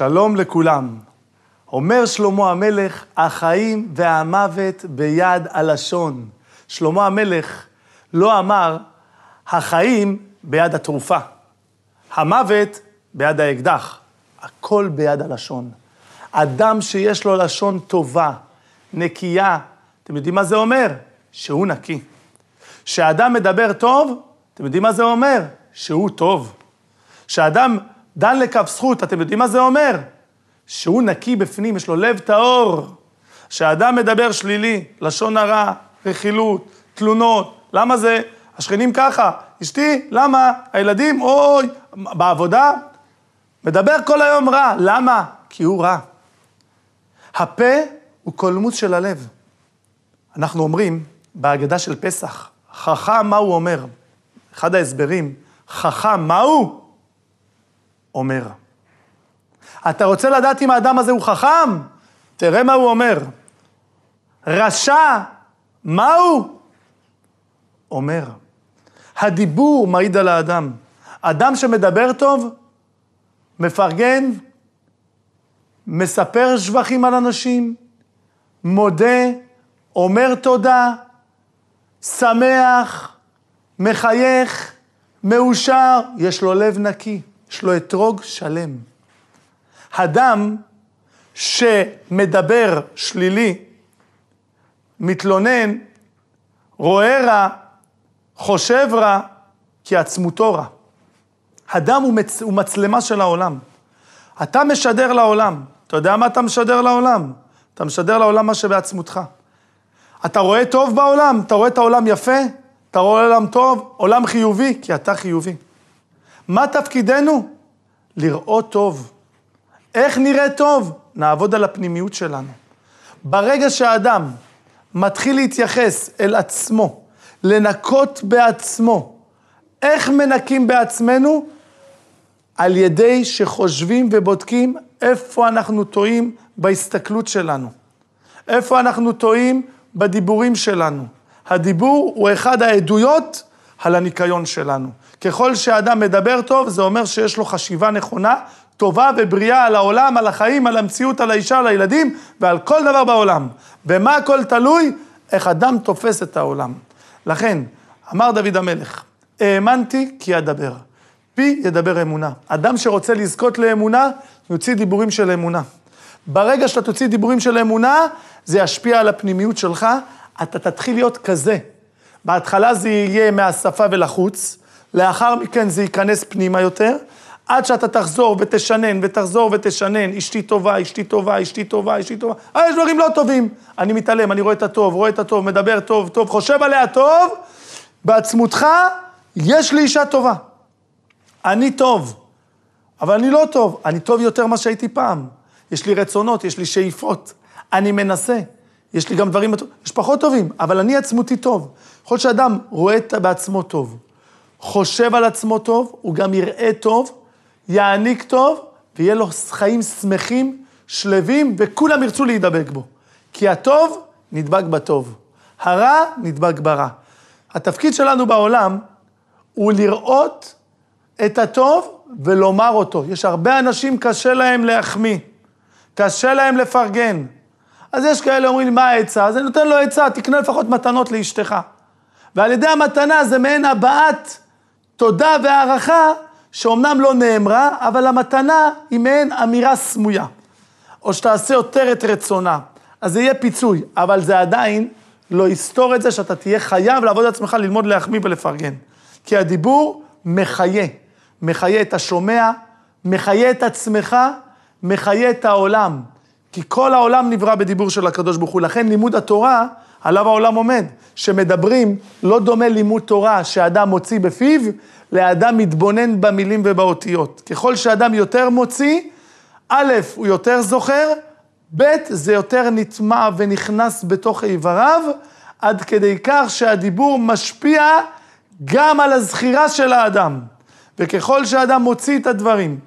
שלום לכולם. אומר שלמה המלך, החיים והמוות ביד הלשון. שלמה המלך לא אמר, החיים ביד התרופה, המוות ביד האקדח. הכל ביד הלשון. אדם שיש לו לשון טובה, נקייה, אתם יודעים מה זה אומר? שהוא נקי. כשאדם מדבר טוב, אתם יודעים מה זה אומר? שהוא טוב. כשאדם דן לכף זכות, אתם יודעים מה זה אומר? שהוא נקי בפנים, יש לו לב טהור. כשאדם מדבר שלילי, לשון הרע, רכילות, תלונות, למה זה? השכנים ככה, אשתי, למה? הילדים, אוי, בעבודה, מדבר כל היום רע, למה? כי הוא רע. הפה הוא קולמוס של הלב. אנחנו אומרים בהגדה של פסח, חכם מה הוא אומר? אחד ההסברים, חכם מה הוא? אומר. אתה רוצה לדעת אם האדם הזה הוא חכם? תראה מה הוא אומר. רשע, מה הוא? אומר. הדיבור מעיד על האדם. אדם שמדבר טוב, מפרגן, מספר שבחים על אנשים, מודה, אומר תודה, שמח, מחייך, מאושר, יש לו לב נקי. יש לו אתרוג שלם. אדם שמדבר שלילי, מתלונן, רואה רע, חושב רע, כי עצמותו רע. אדם הוא, מצ... הוא מצלמה של העולם. אתה משדר לעולם. אתה יודע מה אתה משדר לעולם? אתה משדר לעולם מה שבעצמותך. אתה רואה טוב בעולם? אתה רואה את העולם יפה? אתה רואה עולם טוב? עולם חיובי? כי אתה חיובי. מה תפקידנו? לראות טוב. איך נראה טוב? נעבוד על הפנימיות שלנו. ברגע שהאדם מתחיל להתייחס אל עצמו, לנקות בעצמו, איך מנקים בעצמנו? על ידי שחושבים ובודקים איפה אנחנו טועים בהסתכלות שלנו, איפה אנחנו טועים בדיבורים שלנו. הדיבור הוא אחד העדויות על הניקיון שלנו. ככל שאדם מדבר טוב, זה אומר שיש לו חשיבה נכונה, טובה ובריאה על העולם, על החיים, על המציאות, על האישה, על הילדים ועל כל דבר בעולם. במה הכל תלוי? איך אדם תופס את העולם. לכן, אמר דוד המלך, האמנתי כי אדבר. פי ידבר אמונה. אדם שרוצה לזכות לאמונה, יוציא דיבורים של אמונה. ברגע שאתה תוציא דיבורים של אמונה, זה ישפיע על הפנימיות שלך, אתה תתחיל להיות כזה. בהתחלה זה יהיה מהשפה ולחוץ, לאחר מכן זה ייכנס פנימה יותר, עד שאתה תחזור ותשנן ותחזור ותשנן, אשתי טובה, אשתי טובה, אשתי טובה, אשתי טובה. אבל אה, יש דברים לא טובים. אני מתעלם, אני רואה את הטוב, רואה את הטוב, מדבר טוב, טוב, חושב עליה טוב, בעצמותך יש לי אישה טובה. אני טוב, אבל אני לא טוב. אני טוב יותר ממה שהייתי פעם. יש לי רצונות, יש לי שאיפות. אני מנסה. יש לי גם דברים, יש פחות טובים, אבל אני עצמותי טוב. יכול שאדם רואה בעצמו טוב, חושב על עצמו טוב, הוא גם יראה טוב, יעניק טוב, ויהיה לו חיים שמחים, שלווים, וכולם ירצו להידבק בו. כי הטוב נדבק בטוב, הרע נדבק ברע. התפקיד שלנו בעולם הוא לראות את הטוב ולומר אותו. יש הרבה אנשים קשה להם להחמיא, קשה להם לפרגן. אז יש כאלה אומרים, מה העצה? אז אני נותן לו עצה, תקנה לפחות מתנות לאשתך. ועל ידי המתנה זה מעין הבעת תודה והערכה, שאומנם לא נאמרה, אבל המתנה היא מעין אמירה סמויה. או שתעשה יותר את רצונה, אז זה יהיה פיצוי, אבל זה עדיין לא יסתור את זה שאתה תהיה חייב לעבוד על עצמך, ללמוד להחמיא ולפרגן. כי הדיבור מחיה, מחיה את השומע, מחיה את עצמך, מחיה את העולם. כי כל העולם נברא בדיבור של הקדוש ברוך הוא. לכן לימוד התורה עליו העולם עומד, שמדברים, לא דומה לימוד תורה שאדם מוציא בפיו, לאדם מתבונן במילים ובאותיות. ככל שאדם יותר מוציא, א', הוא יותר זוכר, ב', זה יותר נטמע ונכנס בתוך איבריו, עד כדי כך שהדיבור משפיע גם על הזכירה של האדם. וככל שאדם מוציא את הדברים,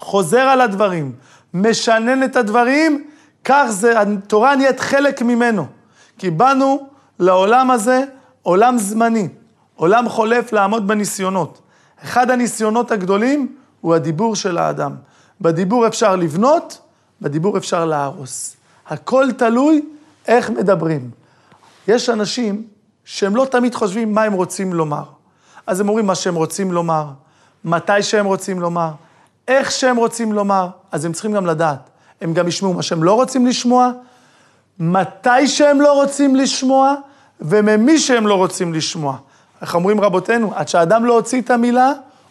חוזר על הדברים, משנן את הדברים, כך זה, התורה נהיית חלק ממנו. כי באנו לעולם הזה עולם זמני, עולם חולף לעמוד בניסיונות. אחד הניסיונות הגדולים הוא הדיבור של האדם. בדיבור אפשר לבנות, בדיבור אפשר להרוס. הכל תלוי איך מדברים. יש אנשים שהם לא תמיד חושבים מה הם רוצים לומר. אז הם אומרים מה שהם רוצים לומר, מתי שהם רוצים לומר, איך שהם רוצים לומר, אז הם צריכים גם לדעת. הם גם ישמעו מה שהם לא רוצים לשמוע, מתי שהם לא רוצים לשמוע וממי שהם לא רוצים לשמוע. איך אומרים רבותינו? עד שאדם לא הוציא את המילה,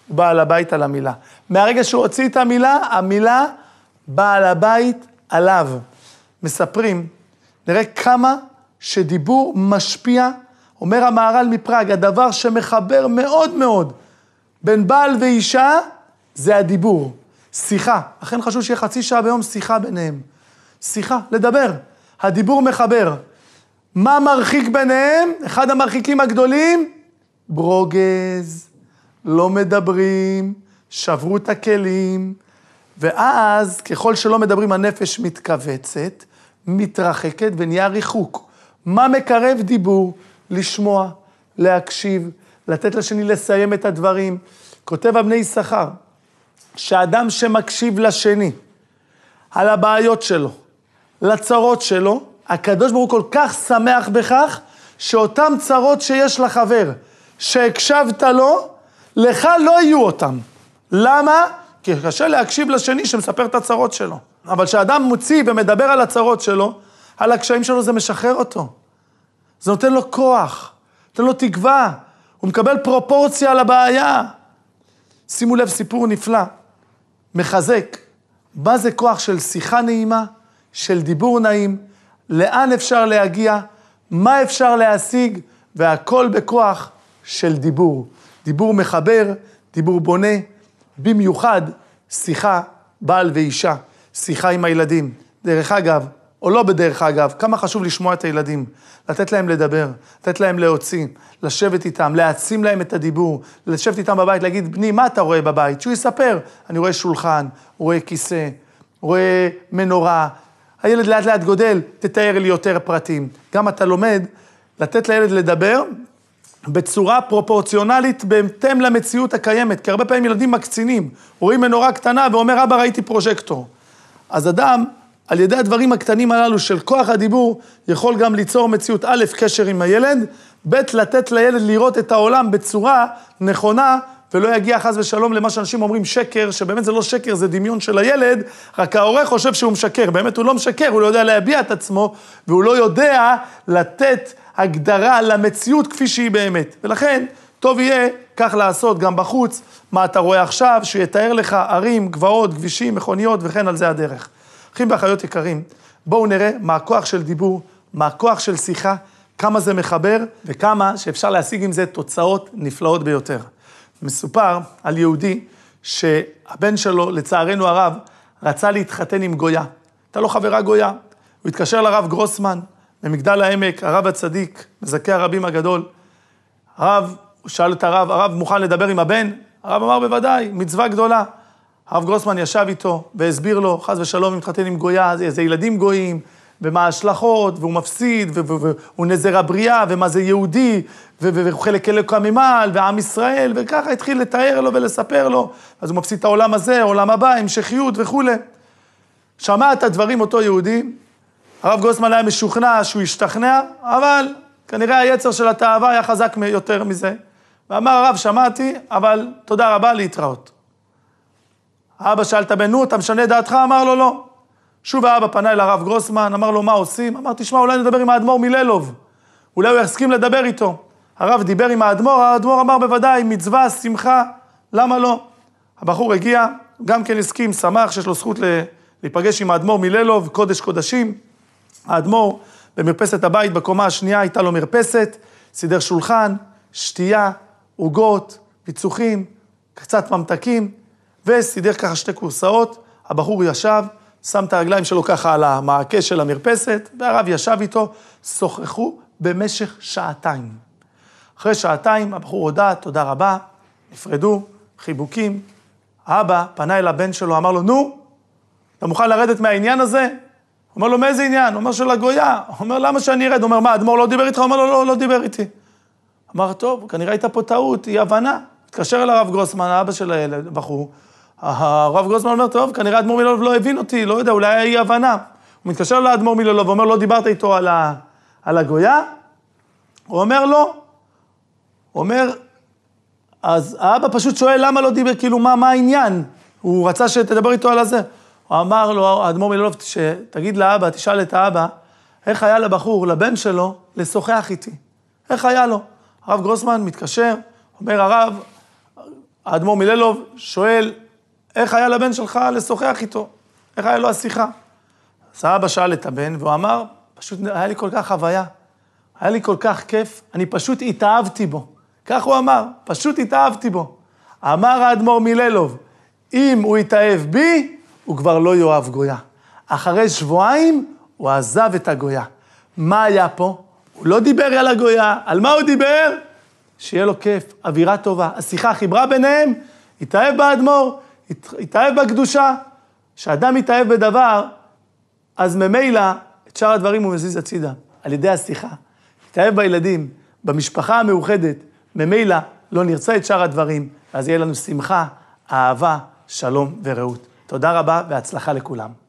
הוא בעל הבית על המילה. מהרגע שהוא הוציא את המילה, המילה בעל הבית עליו. מספרים, נראה כמה שדיבור משפיע, אומר המהר"ל מפראג, הדבר שמחבר מאוד מאוד בין בעל ואישה זה הדיבור. שיחה. לכן חשוב שיהיה חצי שעה ביום שיחה ביניהם. שיחה, לדבר. הדיבור מחבר. מה מרחיק ביניהם? אחד המרחיקים הגדולים, ברוגז, לא מדברים, שברו את הכלים, ואז ככל שלא מדברים הנפש מתכווצת, מתרחקת ונהיה ריחוק. מה מקרב דיבור? לשמוע, להקשיב, לתת לשני לסיים את הדברים. כותב אבני יששכר, שאדם שמקשיב לשני על הבעיות שלו, לצרות שלו, הקדוש ברוך הוא כל כך שמח בכך, שאותן צרות שיש לחבר, שהקשבת לו, לך לא יהיו אותן. למה? כי קשה להקשיב לשני שמספר את הצרות שלו. אבל כשאדם מוציא ומדבר על הצרות שלו, על הקשיים שלו, זה משחרר אותו. זה נותן לו כוח, נותן לו תקווה, הוא מקבל פרופורציה לבעיה. שימו לב, סיפור נפלא, מחזק. מה זה כוח של שיחה נעימה? של דיבור נעים, לאן אפשר להגיע, מה אפשר להשיג, והכל בכוח של דיבור. דיבור מחבר, דיבור בונה, במיוחד שיחה בעל ואישה, שיחה עם הילדים. דרך אגב, או לא בדרך אגב, כמה חשוב לשמוע את הילדים, לתת להם לדבר, לתת להם להוציא, לשבת איתם, להעצים להם את הדיבור, לשבת איתם בבית, להגיד, בני, מה אתה רואה בבית? שהוא יספר. אני רואה שולחן, רואה כיסא, רואה מנורה, הילד לאט לאט גודל, תתאר לי יותר פרטים. גם אתה לומד לתת לילד לדבר בצורה פרופורציונלית בהתאם למציאות הקיימת, כי הרבה פעמים ילדים מקצינים, רואים מנורה קטנה ואומר, אבא, ראיתי פרוז'קטור. אז אדם, על ידי הדברים הקטנים הללו של כוח הדיבור, יכול גם ליצור מציאות א', קשר עם הילד, ב', לתת לילד לראות את העולם בצורה נכונה ולא יגיע חס ושלום למה שאנשים אומרים שקר, שבאמת זה לא שקר, זה דמיון של הילד, רק ההורה חושב שהוא משקר. באמת הוא לא משקר, הוא לא יודע להביע את עצמו, והוא לא יודע לתת הגדרה למציאות כפי שהיא באמת. ולכן, טוב יהיה כך לעשות גם בחוץ, מה אתה רואה עכשיו, שיתאר לך ערים, גבעות, כבישים, מכוניות, וכן על זה הדרך. אחים ואחיות יקרים, בואו נראה מה הכוח של דיבור, מה הכוח של שיחה, כמה זה מחבר וכמה שאפשר להשיג עם זה תוצאות נפלאות ביותר. מסופר על יהודי שהבן שלו, לצערנו הרב, רצה להתחתן עם גויה. הייתה לו חברה גויה. הוא התקשר לרב גרוסמן במגדל העמק, הרב הצדיק, מזכה הרבים הגדול. הרב, הוא שאל את הרב, הרב מוכן לדבר עם הבן? הרב אמר, בוודאי, מצווה גדולה. הרב גרוסמן ישב איתו והסביר לו, חס ושלום, אם מתחתן עם גויה, זה, ילדים גויים, ומה ההשלכות, והוא מפסיד, והוא נזר הבריאה, ומה זה יהודי, והוא חלק אלוקא ממעל, ועם ישראל, וככה התחיל לתאר לו ולספר לו. אז הוא מפסיד את העולם הזה, העולם הבא, המשכיות וכולי. שמע את הדברים אותו יהודי, הרב גוסמן היה משוכנע שהוא השתכנע, אבל כנראה היצר של התאווה היה חזק יותר מזה. ואמר הרב, שמעתי, אבל תודה רבה להתראות. האבא שאל את הבן, נו, אתה משנה דעתך? אמר לו, לא. שוב האבא פנה אל הרב גרוסמן, אמר לו, מה עושים? אמר, תשמע, אולי נדבר עם האדמו"ר מללוב. אולי הוא יסכים לדבר איתו. הרב דיבר עם האדמו"ר, האדמו"ר אמר, בוודאי, מצווה, שמחה, למה לא? הבחור הגיע, גם כן הסכים, שמח שיש לו זכות להיפגש עם האדמו"ר מללוב, קודש קודשים. האדמו"ר, במרפסת הבית, בקומה השנייה הייתה לו מרפסת, סידר שולחן, שתייה, עוגות, פיצוחים, קצת ממתקים, וסידר ככה שתי כורסאות, הבחור ישב, שם את הרגליים שלו ככה על המעקה של המרפסת, והרב ישב איתו, שוחחו במשך שעתיים. אחרי שעתיים הבחור הודה, תודה רבה, נפרדו, חיבוקים. האבא פנה אל הבן שלו, אמר לו, נו, אתה מוכן לרדת מהעניין הזה? הוא אומר לו, מאיזה עניין? הוא אומר, של הגויה. הוא אומר, למה שאני ארד? הוא אומר, מה, האדמו"ר לא דיבר איתך? הוא אומר לא, לא, לא דיבר איתי. אמר, טוב, כנראה הייתה פה טעות, אי הבנה. התקשר אל הרב גרוסמן, האבא של הבחור, הרב גרוסמן אומר, טוב, כנראה אדמו"ר מילולוב לא הבין אותי, לא יודע, אולי היה אי הבנה. הוא מתקשר לאדמו"ר מילולוב ואומר, לא דיברת איתו על, ה... על הגויה? הוא אומר, לא. הוא אומר, אז האבא פשוט שואל למה לא דיבר, כאילו, מה, מה העניין? הוא רצה שתדבר איתו על הזה. הוא אמר לו, האדמו"ר מילולוב, תגיד לאבא, תשאל את האבא, איך היה לבחור, לבן שלו, לשוחח איתי? איך היה לו? הרב גרוסמן מתקשר, אומר הרב, האדמו"ר מילולוב שואל איך היה לבן שלך לשוחח איתו? איך היה לו השיחה? אז האבא שאל את הבן, והוא אמר, פשוט היה לי כל כך חוויה, היה לי כל כך כיף, אני פשוט התאהבתי בו. כך הוא אמר, פשוט התאהבתי בו. אמר האדמו"ר מיללוב, אם הוא יתאהב בי, הוא כבר לא יאהב גויה. אחרי שבועיים, הוא עזב את הגויה. מה היה פה? הוא לא דיבר על הגויה, על מה הוא דיבר? שיהיה לו כיף, אווירה טובה. השיחה חיברה ביניהם, התאהב באדמו"ר, התאהב בקדושה. כשאדם מתאהב בדבר, אז ממילא את שאר הדברים הוא מזיז הצידה, על ידי השיחה. נתאהב בילדים, במשפחה המאוחדת, ממילא לא נרצה את שאר הדברים, ואז יהיה לנו שמחה, אהבה, שלום ורעות. תודה רבה והצלחה לכולם.